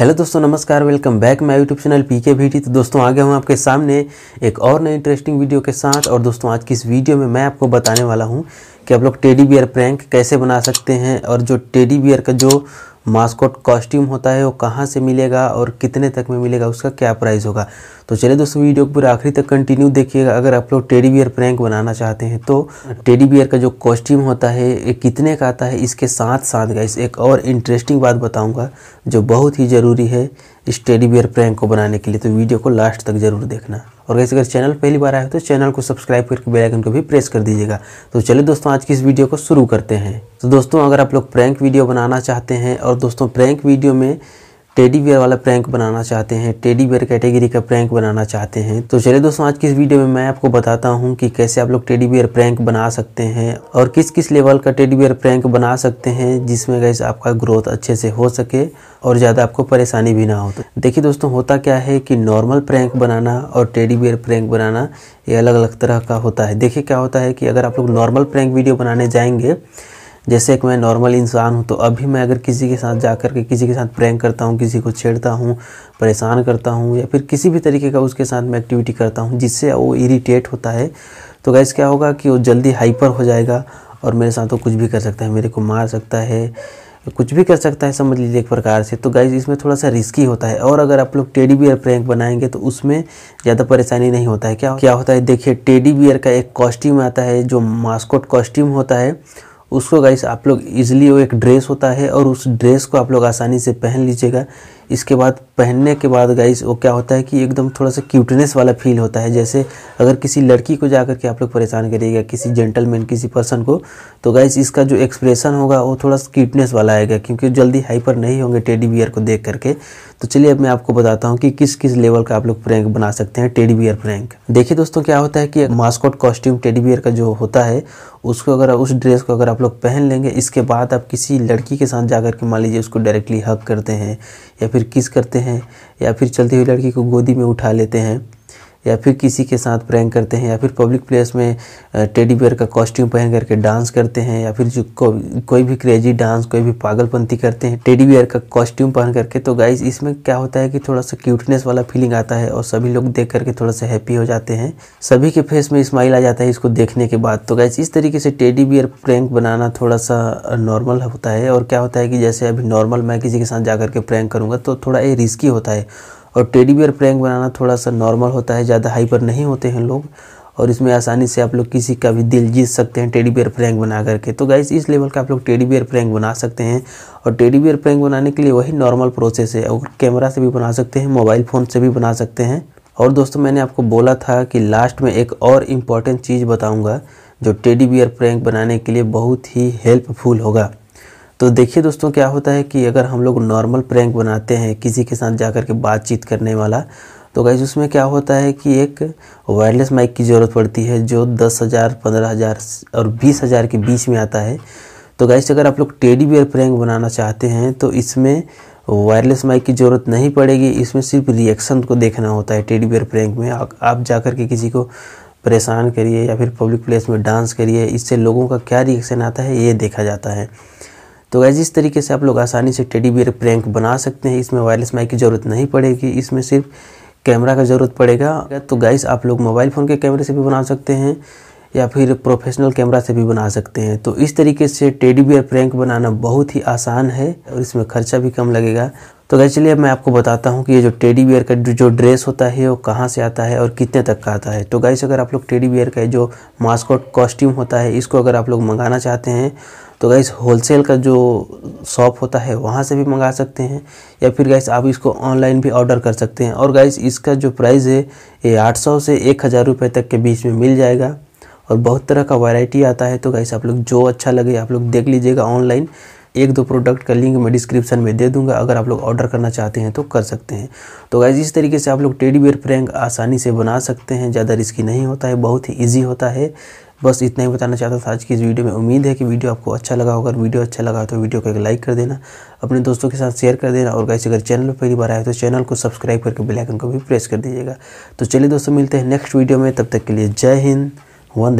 hello दोस्तों नमस्कार welcome back my YouTube channel P K तो दोस्तों आ गया हूँ आपके सामने एक और नई इंटरेस्टिंग वीडियो के साथ और दोस्तों आज की इस वीडियो में मैं आपको बताने वाला हूँ कि आप लोग टेडी बियर प्रैंक कैसे बना सकते हैं और जो टेडी बियर का जो मास्कोट कॉस्ट्यूम होता है वो कहाँ से मिलेगा और कितने तक में मिलेगा उसका क्या प्राइस होगा तो चलिए दोस्तों वीडियो को पूरा आखिरी तक कंटिन्यू देखिएगा अगर आप लोग टेडी बियर प्रैंक बनाना चाहते हैं तो टेडी बियर का जो कॉस्ट्यूम होता है ये कितने का आता है इसके साथ साथ गाइस एक और इंटरेस्टिंग बात बताऊँगा जो बहुत ही ज़रूरी है इस टेडी बियर प्रैंक को बनाने के लिए तो वीडियो को लास्ट तक ज़रूर देखना और वैसे अगर चैनल पहली बार आए हो तो चैनल को सब्सक्राइब करके बेल आइकन को भी प्रेस कर दीजिएगा तो चलिए दोस्तों आज की इस वीडियो को शुरू करते हैं तो दोस्तों अगर आप लोग प्रैंक वीडियो बनाना चाहते हैं और दोस्तों प्रैंक वीडियो में टेडी बियर वाला प्रैंक बनाना चाहते हैं टेडी बियर कैटेगरी का प्रैंक बनाना चाहते हैं तो चलिए दोस्तों आज की इस वीडियो में मैं आपको बताता हूँ कि कैसे आप लोग टेडी बियर प्रैंक बना सकते हैं और किस किस लेवल का टेडी बियर प्रैंक बना सकते हैं जिसमें गैस आपका ग्रोथ अच्छे से हो सके और ज़्यादा आपको परेशानी भी ना हो तो देखिए दोस्तों होता क्या है कि नॉर्मल प्रैंक बनाना और टेडी बियर प्रैंक बनाना ये अलग अलग तरह का होता है देखिए क्या होता है कि अगर आप लोग नॉर्मल प्रैंक वीडियो बनाने जाएंगे जैसे कि मैं नॉर्मल इंसान हूँ तो अभी मैं अगर किसी के साथ जा कर के किसी के साथ प्रैंक करता हूँ किसी को छेड़ता हूँ परेशान करता हूँ या फिर किसी भी तरीके का उसके साथ मैं एक्टिविटी करता हूँ जिससे वो इरीटेट होता है तो गैस क्या होगा कि वो जल्दी हाइपर हो जाएगा और मेरे साथ वो कुछ भी कर सकता है मेरे को मार सकता है कुछ भी कर सकता है समझ लीजिए एक प्रकार से तो गाइज इसमें थोड़ा सा रिस्की होता है और अगर आप लोग टेडी बियर प्रैंक बनाएंगे तो उसमें ज़्यादा परेशानी नहीं होता है क्या क्या होता है देखिए टेडी बियर का एक कॉस्ट्यूम आता है जो मास्कोट कॉस्ट्यूम होता है उसको गाइस आप लोग इजीली वो एक ड्रेस होता है और उस ड्रेस को आप लोग आसानी से पहन लीजिएगा इसके बाद पहनने के बाद गाइस वो क्या होता है कि एकदम थोड़ा सा क्यूटनेस वाला फील होता है जैसे अगर किसी लड़की को जाकर के आप लोग परेशान करिएगा किसी जेंटलमैन किसी पर्सन को तो गाइस इसका जो एक्सप्रेशन होगा वो थोड़ा सा क्यूटनेस वाला आएगा क्योंकि जल्दी हाइपर नहीं होंगे टेडी बियर को देख करके तो चलिए अब मैं आपको बताता हूँ कि किस किस लेवल का आप लोग प्रैंक बना सकते हैं टेडी बियर प्रैंक देखिए दोस्तों क्या होता है कि मास्कॉट कॉस्ट्यूम टेडी बियर का जो होता है उसको अगर उस ड्रेस को अगर आप लोग पहन लेंगे इसके बाद आप किसी लड़की के साथ जाकर के मान लीजिए उसको डायरेक्टली हक करते हैं या फिर फिर किस करते हैं या फिर चलती हुई लड़की को गोदी में उठा लेते हैं या फिर किसी के साथ प्रैंक करते हैं या फिर पब्लिक प्लेस में टेडी बेयर का कॉस्ट्यूम पहन करके डांस करते हैं या फिर जो को, कोई भी क्रेजी डांस कोई भी पागलपंती करते हैं टेडी बेयर का कॉस्ट्यूम पहन करके तो गाइज इसमें क्या होता है कि थोड़ा सा क्यूटनेस वाला फीलिंग आता है और सभी लोग देख करके थोड़ा सा हैप्पी हो जाते हैं सभी के फेस में स्माइल आ जाता है इसको देखने के बाद तो गाइज इस तरीके से टेडी बियर प्रैंक बनाना थोड़ा सा नॉर्मल होता है और क्या होता है कि जैसे अभी नॉर्मल मैं किसी के साथ जा करके प्रैंक करूँगा तो थोड़ा ये रिस्की होता है और टेडी बियर प्रैंक बनाना थोड़ा सा नॉर्मल होता है ज़्यादा हाइपर नहीं होते हैं लोग और इसमें आसानी से आप लोग किसी का भी दिल जीत सकते हैं टेडी बियर प्रैंक बना करके तो गाइस इस लेवल का आप लोग टेडी बियर प्रैंक बना सकते हैं और टेडी बियर प्रैंक बनाने के लिए वही नॉर्मल प्रोसेस है और कैमरा से भी बना सकते हैं मोबाइल फ़ोन से भी बना सकते हैं और दोस्तों मैंने आपको बोला था कि लास्ट में एक और इम्पॉर्टेंट चीज़ बताऊँगा जो टेडी बियर प्रैंक बनाने के लिए बहुत ही हेल्पफुल होगा तो देखिए दोस्तों क्या होता है कि अगर हम लोग नॉर्मल प्रैंक बनाते हैं किसी के साथ जा के बातचीत करने वाला तो गैस उसमें क्या होता है कि एक वायरलेस माइक की ज़रूरत पड़ती है जो दस हज़ार पंद्रह हज़ार और बीस हज़ार के बीच में आता है तो गैस अगर आप लोग टेडी बियर प्रैंक बनाना चाहते हैं तो इसमें वायरलेस माइक की ज़रूरत नहीं पड़ेगी इसमें सिर्फ रिएक्शन को देखना होता है टेडी बियर प्रैंक में आ, आप जा कर के किसी को परेशान करिए या फिर पब्लिक प्लेस में डांस करिए इससे लोगों का क्या रिएक्शन आता है ये देखा जाता है तो गैज इस तरीके से आप लोग आसानी से टेडी बियर प्रैंक बना सकते हैं इसमें वायरलेस माइक की ज़रूरत नहीं पड़ेगी इसमें सिर्फ कैमरा का ज़रूरत पड़ेगा तो गैस आप लोग मोबाइल फ़ोन के कैमरे से भी बना सकते हैं या फिर प्रोफेशनल कैमरा से भी बना सकते हैं तो इस तरीके से टेडी बियर प्रैंक बनाना बहुत ही आसान है और इसमें खर्चा भी कम लगेगा तो गैस चलिए मैं आपको बताता हूँ कि ये जो टेडी बियर का जो ड्रेस होता है वो कहाँ से आता है और कितने तक का आता है तो गाइस अगर आप लोग टेडी बियर का जो मास्कोट कॉस्ट्यूम होता है इसको अगर आप लोग मंगाना चाहते हैं तो गाइस होलसेल का जो शॉप होता है वहाँ से भी मंगा सकते हैं या फिर गैस आप इसको ऑनलाइन भी ऑर्डर कर सकते हैं और गाइस इसका जो प्राइस है ये आठ सौ से एक हज़ार रुपये तक के बीच में मिल जाएगा और बहुत तरह का वैरायटी आता है तो गाइस आप लोग जो अच्छा लगे आप लोग देख लीजिएगा ऑनलाइन एक दो प्रोडक्ट का लिंक मैं डिस्क्रिप्शन में दे दूंगा अगर आप लोग ऑर्डर करना चाहते हैं तो कर सकते हैं तो गाइज इस तरीके से आप लोग टेडी बेयर प्रैंक आसानी से बना सकते हैं ज़्यादा रिस्की नहीं होता है बहुत ही ईजी होता है बस इतना ही बताना चाहता था आज की इस वीडियो में उम्मीद है कि वीडियो आपको अच्छा लगा होगा वीडियो अच्छा लगा तो वीडियो को एक लाइक कर देना अपने दोस्तों के साथ शेयर कर देना और गाइस अगर चैनल पर पहली बार आए तो चैनल को सब्सक्राइब करके बेल आइकन को भी प्रेस कर दीजिएगा तो चलिए दोस्तों मिलते हैं नेक्स्ट वीडियो में तब तक के लिए जय हिंद वंदे